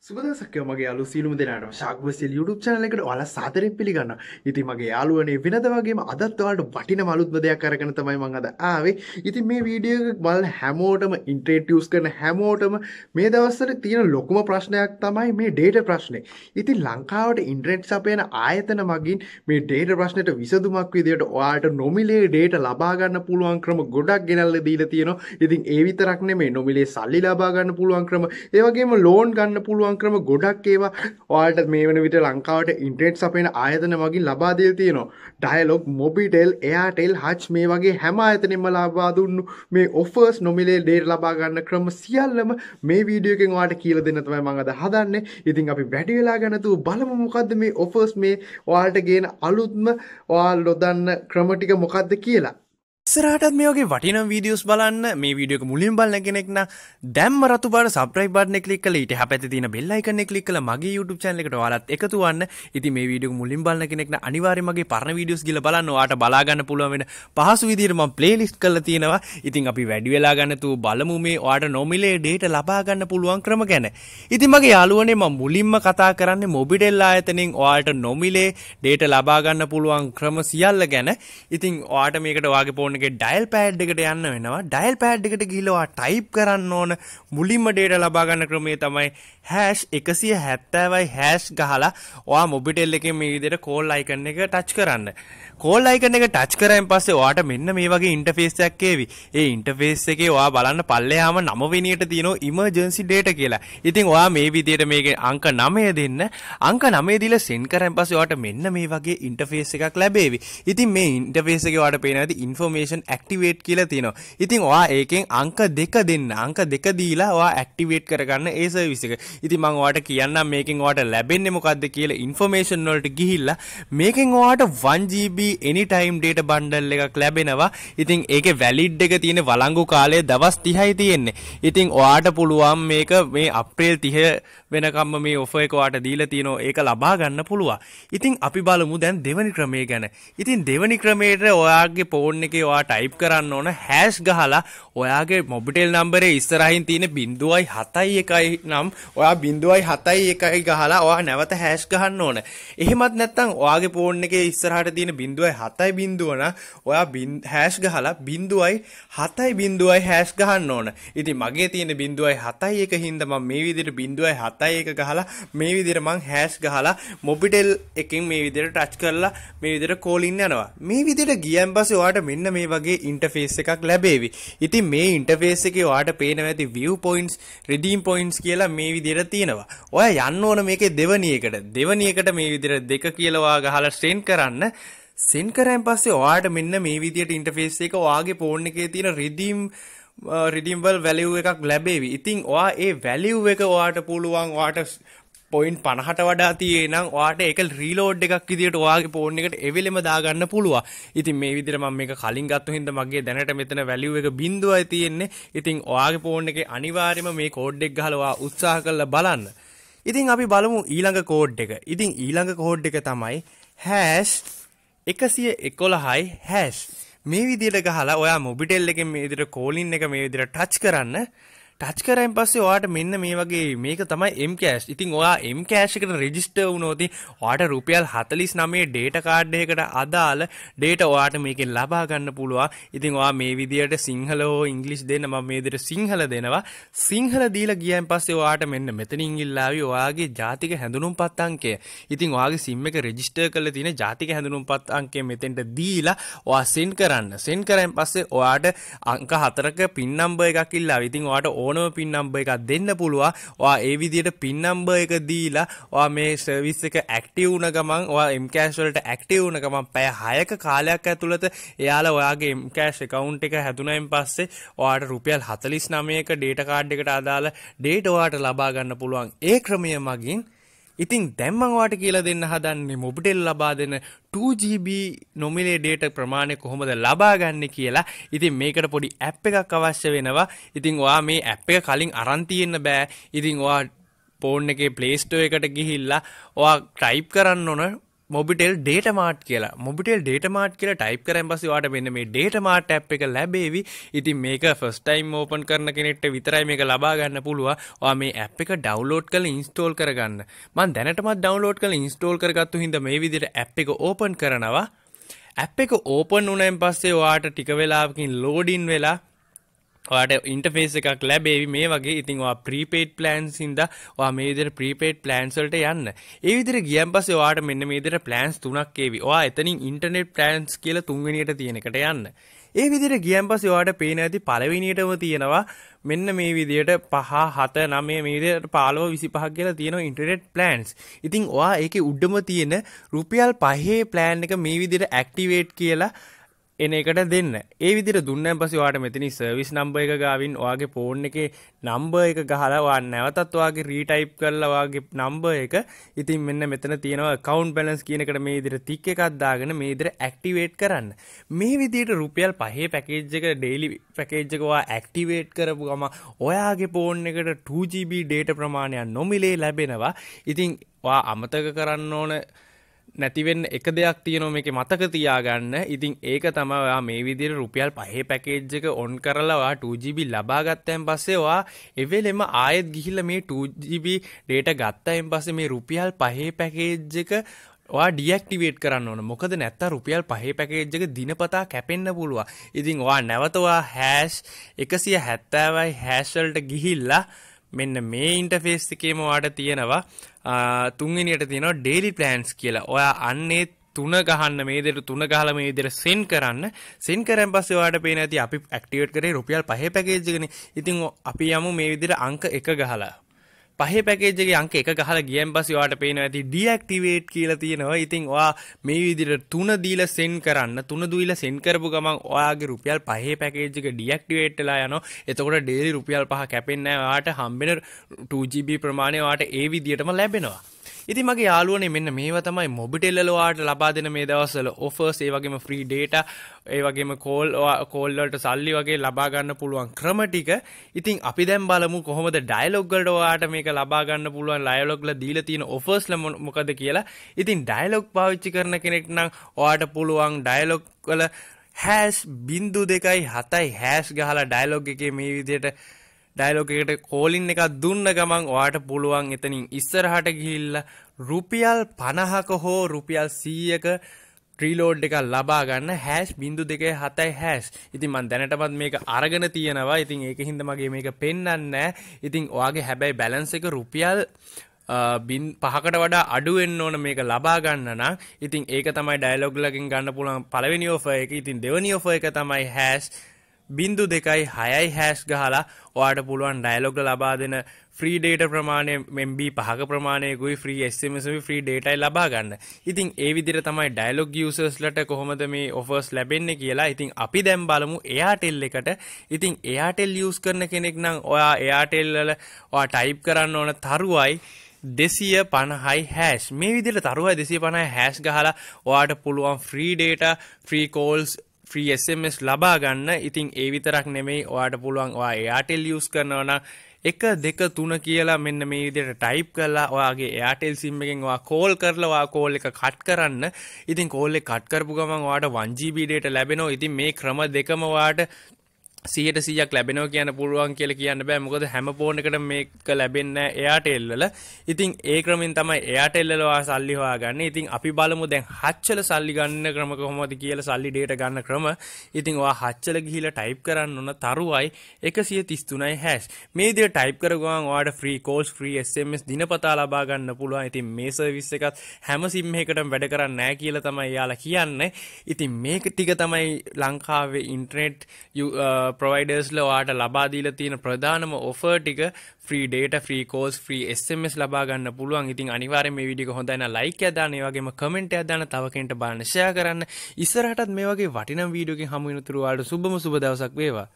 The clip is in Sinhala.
සුදසක්කය මගේ අලු සිලුම් දෙනට ශක්වසිල් යුටුප් චනලකට ල සාතරෙන් පිළිගන්න ඉති මගේ යාලුවනේ වෙනද වගේම අදත්වාට වටින මලුත් දෙයක් කරගන තමයි මං අද ආවේ ඉතින් මේ වීඩියෝ බල හැමෝටම ඉන්ට්‍රේටියස් කරන හැමෝටම මේ දවස්සට තියෙන ලොකුම ප්‍රශ්නයක් තමයි මේ ඩේට ප්‍රශ්නය ඉතින් ලංකාවට ඉන්ට්‍රෙට් සපයන ආයතන මගින් මේ ඩේට ප්‍රශ්නයට විසදුමක් විදියට ඔයාට නොමිලේ ඩේට ලබාගන්න පුළුවන් ක්‍රම ගොඩක් ගෙනල්ල දීල තියෙනවා ඉතින් ඒවිතරක්න මේ නොමිලේ සල්ලි ලබාගන්න පුළුවන් ක්‍රම ඒවගේම ලෝන් ගන්න පුළුවන් පුළුවන් ක්‍රම ගොඩක් ඒවා ඔයාට මේ වන විට ලංකාවට ඉන්ට්‍රෙට් අපේන ආයතන වගේ ලබාදල් තියෙනවා ඩයිලොක් මොබිටෙල් එයාටෙල් හච් මේ වගේ හැම අතනෙම ලබා දුන්නු මේ ඔෆර්ස් නොමිලේ ඩේර් ලබාගන්න ක්‍රම සියල්ලම මේ වීඩියෝකෙන් වාට කියල දෙන්න තමයි මඟද හදන්න ඉතින් අපි වැඩිවෙලා ගැනතු බලම මොකක්ද මේ ඔෆර්ස් මේ ඔයාට ගේන අලුත්ම ඔයා ලොදන්න ක්‍රමටික මොකක්ද කියලා ඉස්සරහටත් මේ වගේ වටිනම් වීඩියෝස් බලන්න මේ වීඩියෝ මුලින් බලන කෙනෙක් නම් දැම්ම රතු බාර subscribe button එක click කරලා ඊට එහා පැත්තේ තියෙන bell icon එක click කරලා මගේ YouTube channel එකට ඔයාලත් එකතු වෙන්න. ඉතින් මේ වීඩියෝ මුලින් බලන කෙනෙක් නම් අනිවාර්යයෙන් මගේ පරණ වීඩියෝස් ගිහලා බලන්න. ඔයාට බලා ගන්න පුළුවන් වෙන පහසු විදිහට මම playlist කරලා තියෙනවා. ඉතින් අපි වැඩි වෙලා ගන්නතු බලමු මේ ඔයාට නොමිලේ data ලබා ගන්න පුළුවන් ක්‍රම ගැන. ඉතින් මගේ යාළුවනේ මම මුලින්ම කතා කරන්නේ Mobitel ආයතනයෙන් ඔයාට නොමිලේ data ලබා ගන්න පුළුවන් ක්‍රම සියල්ල ගැන. ඉතින් ඔයාට මේකට ඔයාගේ phone ෆෝන්ගේ ඩයිල් පෑඩ් එකට යන්න වෙනවා ඩයිල් පෑඩ් එකට ගිලවා ටයිප් කරන්න ඕන මුලින්ම ඩේට ලබාගන්න ක්‍රමේ තමයි හැස් එකසිය හැත්තෑවයි හැස් ගහලා ඔයා මොබිටෙල් එක මේ විදිට කෝල් අයිකන්න එක ටච් කරන්න කෝල් අයිකන එක ටච් කරයින් පස්සේ ඔයාට මෙන්න මේ වගේ ඉන්ටර්ෆේස් එකක් එවි. ඒ ඉන්ටර්ෆේස් එකේ ඔයා බලන්න පල්ලෙහාම නම වෙනියට තියෙනවා ඉමර්ජන්සි ඩේටා කියලා. ඉතින් ඔයා මේ විදියට මේකේ අංක 9 දෙන්න අංක 9 දීලා සෙන්ඩ් කරයින් පස්සේ ඔයාට මෙන්න මේ වගේ ඉන්ටර්ෆේස් එකක් ලැබෙවි. ඉතින් මේ ඉන්ටර්ෆේස් එකේ ඔයාට පේන ඇති ඉන්ෆෝමේෂන් ඇක්ටිවේට් කියලා තියෙනවා. ඉතින් ඔයා ඒකෙන් අංක 2 දෙන්න අංක 2 දීලා ඔයා ඇක්ටිවේට් කරගන්න ඒ සර්විස් එක. ඉතින් මම ඔයාට කියන්නම් මේකෙන් ඔයාට ලැබෙන්නේ මොකද්ද කියලා ඉන්ෆෝමේෂන් වලට ගිහිල්ලා මේකෙන් ඔයාට 1GB free anytime data bundle එකක් ලැබෙනවා ඉතින් ඒක වැලිඩ් එක තියෙන වලංගු කාලය දවස් තිහයි තියෙන්නේ ඉතින් ඔයාට පුළුවන් මේක මේ අප්‍රේල් තිහ වෙනකම්ම මේ ඔෆ එකවාට දීල තියනෝ ඒක ලබා ගන්න පුළුවන් ඉතින් අපි බලමු දැන් දෙවනි ක්‍රමය ගැන ඉතින් දෙවනි ක්‍රමේට ඔයාගේ පෝර්න් එක ඔයා ටයිප් කරන්න ඕන හැස් ගහලා ඔයාගේ මොබිටෙල් නම්බරේ ඉස්සරහින් තියෙන බින්දුවයි හතයි එකයි නම් ඔයා බින්දුවයි හතයි එකයි ගහලා ඔයා නැවත හැස් ගහන්න ඕන එහෙමත් නැත්තම් ඔයාගේ පෝර්න් එක ඉස්සරහට තියෙන බින්දුව බින්දුවයි හතයි බින්දුවන ඔයා හෑස් ගහලා බින්දුවයි හතයි බින්දුවයි හෑස් ගහන්න ඕන ඉති මගේ තියෙන බින්දුවයි හතයි එක හින්දම මේ විදිර බින්දුවයි හතයි එක ගහලා මේ විදිර මං හෑස් ගහලා මොබිටෙල් එකින් මේ විදිර ටච් කරලා මේ විදිර කෝලින් යනවා මේ විදිට ගියම් පස වාට මෙන්න මේ වගේ ඉන්ටෆේස් එකක් ලැබේවි ඉති මේ ඉන්ටෆේස් එක වාට පේන ඇති විය් පොයින්ස් රෙඩීම් පොයින්ස් කියලා මේ විදිර තියෙනවා ඔය යන්න ඕන මේකේ දෙවනියකට දෙවනියකට මේ විදිර දෙක කියලවා ගහලා ස්ට්‍රේන් කරන්න සෙන් කරන් පස්සේ ඔයාට මෙන්න මේ විදියට ඉන්ටර්ෆේස් එක ඔයාගේ ෆෝන් එකේ තියෙන රිදීම් රිඩිම්වල් වැලිව් එකක් ලැබේවි. ඉතින් ඔයා ඒ වැලිව් එක ඔයාට පුළුවන් ඔයාට පොයින්් පණහට වඩා තියනම් වාට එක රීලෝඩ් එකක් විදිට වාගේ පෝර්න එකට එවිලෙම දාගන්න පුළුව ඉතින් මේ විදිරම මේ කලින් ගත්තු හිද මගේ දැනට මෙතන වැලිුව එක බිඳුවයි තියෙන්නේ ඉතින් ඔයාගේ පෝර්න එක අනිවාර්යම මේ කෝඩ්ඩෙක් හලවා උත්සාහ කරල බලන්න ඉතින් අපි බලමු ඊළඟ කෝඩ් එක ඉතින් ඊළඟ කෝඩ් එක තමයි හැස් එකසිය එකොළහයි හැස් මේ විදියට ගහලා ඔයා මොබිටෙල් එක මේ විදිර කෝලින් එක මේ විදිර ටච් කරන්න ටච් කරයින් පස්සේ ඔයාට මෙන්න මේ වගේ මේක තමයි එම් කෑස්් ඉතින් ඔයා එම් කෑශ්කට රෙජිස්ට වුණෝති වාට රුපියල් හතලිස් නමේ ඩේට කාඩ්ඩයකට අදාළ ඩේට ඔයාට මේකෙන් ලබාගන්න පුළුවන් ඉතින් වා මේ විදියට සිංහලෝ ඉංගලිස් දෙන්න ම මේදර සිංහල දෙනවා සිංහල දීල ගියන් පස්සේ වාට මෙන්න මෙතන ඉංගිල්ලාවි ඔයාගේ ජාතික හැඳුනුම් පත් අංකය ඉතින් ඔයාගේ සිම්ම එක රෙජිස්ට කල තින ජාතික හැඳුනුම් පත් අංකේ මෙතෙන්ට දීලා ඔයා සෙන් කරන්න සෙන් කරයින් පස්සේ ඔයාට අංක හතරක පින්නම්බ එකකිල්ලා ඉතින් වාට ඕ ඕනම පින් නම්බර් එකක් දෙන්න පුළුවන්. ඔයා ඒ විදිහට පින් නම්බර් එක දීලා ඔයා මේ සර්විස් එක ඇක්ටිව් වුණ ගමන් ඔයා Mcash වලට ඇක්ටිව් වුණ ගමන් පැය 6ක කාලයක් ඇතුළත එයාලා ඔයාගේ Mcash account එක හැදුනයින් පස්සේ ඔයාට රුපියල් 49ක ඩේටා කාඩ් එකට අදාළ ඩේටා ඔයාට ලබා ගන්න පුළුවන්. ඒ ක්‍රමය මගින් ඉතින් දැම්මංවාට කියලා දෙන්න හදන්නේ මොබිටෙල් ලබා දෙන 2GB නොමිලේ ඩේට ප්‍රමාණය කොහොමද ලබා ගන්න කියලා ඉතින් මේකට පොඩි ඇප් එකක් අවශ්‍ය වෙනවා ඉතින් ඔයා මේ ඇප් එක කලින් අරන් තියෙන්න බෑ ඉතින් ඔයා ෆෝන් එකේ Play Store එකට ගිහිල්ලා ඔයා ටයිප් කරන්න ඕන මොබිටෙල් ඩේට මාට් කියලා මොබිටෙල් ඩේට මාට් කියලා ටයිප් කරන් පස්සේ ඔයාලට මෙන්න මේ ඩේට මාට් ඇප් එක ලැබෙවි. ඉතින් මේක ෆස්ට් ටයිම් ඕපන් කරන කෙනෙක්ට විතරයි මේක ලබා ගන්න පුළුවන්. ඔයා මේ ඇප් එක ඩවුන්ලෝඩ් කරලා ඉන්ස්ටෝල් කරගන්න. මම දැනටමත් ඩවුන්ලෝඩ් කරලා ඉන්ස්ටෝල් කරගත්තු හින්දා මේ විදිහට ඇප් එක ඕපන් කරනවා. ඇප් එක ඕපන් වුණාන් පස්සේ ඔයාට ටික වෙලාවකින් ලෝඩින් වෙලා ඔයාට ඉන්ටෆේස් එකක් ලැබේවි මේ වගේ ඉතින් ඔයා ප්‍රීපේඩ් ප්ලෑන්ස් හින්දා ඔයා මේ විදිහට ප්‍රීපේඩ් ප්ලෑන්ස් වලට යන්න. ඒ විදිහට ගියන් පස්සේ ඔයාට මෙන්න මේ විදිහට ප්ලෑන්ස් තුනක් ඒවි. ඔයා එතනින් ඉන්ටර්නෙට් ප්ලෑන්ස් කියලා තුන්වෙනියට තියෙන එකට යන්න. ඒ විදිහට ගියන් පස්සේ ඔයාට පේන ඇති පළවෙනියටම තියෙනවා මෙන්න මේ විදිහට පහ හත නමය මේ විදිහට 15 25 කියලා තියෙනවා ඉන්ටර්නෙට් ප්ලෑන්ස්. ඉතින් ඔයා ඒකේ උඩම තියෙන රුපියල් 5 ප්ලෑන් එක මේ විදිහට ඇක්ටිවේට් කියලා එන එකට දෙන්න ඒ විදිර දුන්න පසි වාට මෙතනි සර්විස් නම්බ එක ගාවින් වාගේ පෝර්න් එක නම්බ එක ගහලවා නැවතත් වගේ රීටයිප් කරලවාගේ නම්බ එක ඉතින් මෙන්න මෙතන තියෙනවා කවන්් පැලස් කියනකට මේ දිර තික් එකක්දාගෙන මේ දිර ඇක්ටිවේට් කරන්න මේ විදිට රුපියල් පහේ පැකේජ්ජක ඩේලි පැකේජ්ජකවා ඇක්ටිවේට් කරපු ගම ඔයාගේ පෝර්න් එකට 2GB ඩේට ප්‍රමාණයක් නොමිලේ ලැබෙනවා ඉතින් වා අමතක කරන්න ඕන නැතිවෙන්න එක දෙයක් තියනො මේ මතක තියාගන්න ඉතින් ඒක තමවා මේ විදිර රුපියල් පහේ පැකේජ්ජක ඔන් කරලවා 2GB ලබාගත්තයන් පස්සේවා එවෙලෙම ආයෙත් ගිහිල්ල මේ 2GB ඩේට ගත්තයෙන් පස්සේ මේ රුපියල් පහේ පැකේජ්ජක ඩියක්ටිවේට කරන්න ඕන මොකද නැත්ත රුපියල් පහේ පැකේජ්ජක දිනපතා කැපෙන්න්න පුළුව ඉතින් වා නැවතවා හැෂ් එකසිය හැත්තෑවයි හැෂල්ට ගිහිල්ලා මෙන්න මේ ඉන්ටෆේස් එකේම ඔයාට තියෙනවා තුන්වෙනියට තියෙනවා ඩේලි ප්ලෑන්ස් කියලා. ඔයා අන්නේ තුන ගහන්න මේ දෙට තුන ගහලා මේ විදිහට සෙන් කරන්න සෙන් කරන් පස්සේ ඔයාලට පේන ඇති අපි ඇක්ටිවේට් කරේ රුපියල් 5 පැකේජ් එකනේ. ඉතින් අපි යමු මේ විදිහට අංක 1 ගහලා. පහේ පැකේජගේ අංක එක ගහලා ගියන් පස්සේ ඔයාලට පේනවා ඇති ඩීඇක්ටිවේට් කියලා තියෙනවා. ඉතින් ඔයා මේ විදිහට තුන දීලා සෙන්ඩ් කරන්න. තුන දීලා සෙන්ඩ් කරපු ගමන් ඔයාගේ රුපියල් පහේ පැකේජ් එක ඩීඇක්ටිවේට් වෙලා යනවා. එතකොට ඩේලි රුපියල් පහ කැපෙන්නේ නැහැ. ඔයාට හම්බෙන 2GB ප්‍රමාණය ඔයාට ඒ විදිහටම ලැබෙනවා. ඉති මගේ යාලුවනේ මෙන්න මේව තමයි මොබිටෙල්ලවාට ලබා දෙන මේ දවස්සල ඔෆර්ස් ඒවගේම ෆ්‍රී ඩේට ඒවගේම කෝල් කෝල්ලට සල්ලි වගේ ලබාගන්න පුළුවන් ක්‍රම ටික ඉතින් අපි දැම් බලමු කොහොමද ඩයිලොග්ගලටවාට මේක ලබාගන්න පුළුවන් ලයලොග්ල දීල තියෙන ඔෆර්ස් ලමොකද කියලා ඉතින් ඩයිලොග් පාවිච්චි කරන කෙනෙක් නම් ඔයාට පුළුවන් ඩයිලොග් වල හැස් බින්දු දෙකයි හතයි හැස් ගහලා ඩයිලොග් එකේ මේ විදියට ඩයිලෝකට කෝලින් එකක් දුන්න ගමන් වාට පුළුවන් එතනින් ඉස්සරහට ගිහිල්ල රුපියල් පණහක හෝ රුපියල් සීයක ්‍රීලෝඩ් එක ලබා ගන්න හැස් බිඳු දෙකේ හතයි හැස් ඉතින් මන් දැනටමත් මේක අරගෙන තියෙනවා ඉතින් ඒක හිදමගේ මේක පෙන්න්න ඉතින් ඔයාගේ හැබැයි බැලන්ස එක රුපියල් බින් පහකට වඩා අඩුවෙන්න්න ඕන මේක ලබා ගන්නන ඉතින් ඒක තමයි ඩයිලොග්ලකින් ගන්න පුළන් පලවෙනි ෝෆ එක ඉතින් දෙවනි ෝෆ එක තමයි හැස් බින්දු දෙකයි හයයි හැස් ගහලා ඔයාට පුළුවන් ඩයිලොග ලබා දෙන ෆ්‍රී ඩේට ප්‍රමාණය මෙම්බ පහක ප්‍රමාණයකුයි ්‍රී එස්මසවි ්‍රී ඩේටයි ලබා ගන්න ඉතින් ඒ විදිර තමයි ඩයිලොග ියසස්ලට කොහොමද මේ ඔෆර්ස් ලැබෙන්න කියලා ඉතින් අපි දැම් බලමු එයාටෙල් එකට ඉතින් එයාටෙල් ියස් කරන කෙනෙක් නම් ඔයා එයාටෙල්ලල ටයිප් කරන්න ඕන තරුවයි දෙසිය පණහයි හැස් මේ විදිර තරුවයි දෙසිය පණයි හැස් ගහලා ඔයාට පුළුවන් free data free calls free SMS ලබා ගන්න ඉතින් ඒ විතරක් නෙමෙයි ඔයාට පුළුවන් ඔයා එයාටෙල් යස් කරනවන එක දෙක තුන කියලා මෙන්න මේ විදියට ටයිප් කරලා ඔයාගේ එයාටෙල් සිම් එකෙන් ඔයා කෝල් කරලා කෝල් එක කට් කරන්න ඉතින් කෝල් එක කට් කරපු ගමන් ඔයාට 1GB data ලැබෙනවා ඉතින් මේ ක්‍රම දෙකම ඔයාට සියට සියක් ලැබෙනෝ කියන පුළුවන් කියල කියන්න බෑ මොකද හැම පෝනකට මේක ලැබෙන්න එයාට එල්ලල ඉතින් ඒ ක්‍රමින් තමයි එයාට එල්ලවා සල්ලිවා ගන්න ඉතින් අපි බලමු දැන් හච්චල සල්ලි ගන්න ක්‍රම කොහොමද කියල සල්ලි ඩේට ගන්න ක්‍රම ඉතින් වා හච්චල ගිහිල ටයිප් කරන්න ඕන තරුවයි එකසිය තිස්තුනයි හැස් මේ දේ ටයිප් කරගුවන් වාට ්‍රී කෝස් ්‍රී SMS දිනපතා ලබා ගන්න පුළුවන් ඉතින් මේ සර්විස් එකත් හැම සිම්හකට වැඩ කරන්න නෑ කියල තමයි යාලා කියන්න ඉතින් මේක ටික තමයි ලංකාවේ ඉන්ට්‍රනෙට් ප්‍රවයිඩර්ස්ල වාට ලබාදීල තියෙන ප්‍රධානම ඔෆර් ටික ්‍රී ඩේට ්‍රී කෝස් ්‍රී ස්මස් ලබාගන්න පුළුවන් ඉතින් අනිවාරම මේ විඩික හොඳයින ලයික අදානේ වගේම කමෙන්ට අදාන තවකට බානශය කරන්න ඉස්සරහටත් මේ වගේ වටිනම් වීඩියෝගේ හමුවනතුරුවාට සුබම සුබදවසක් වේවා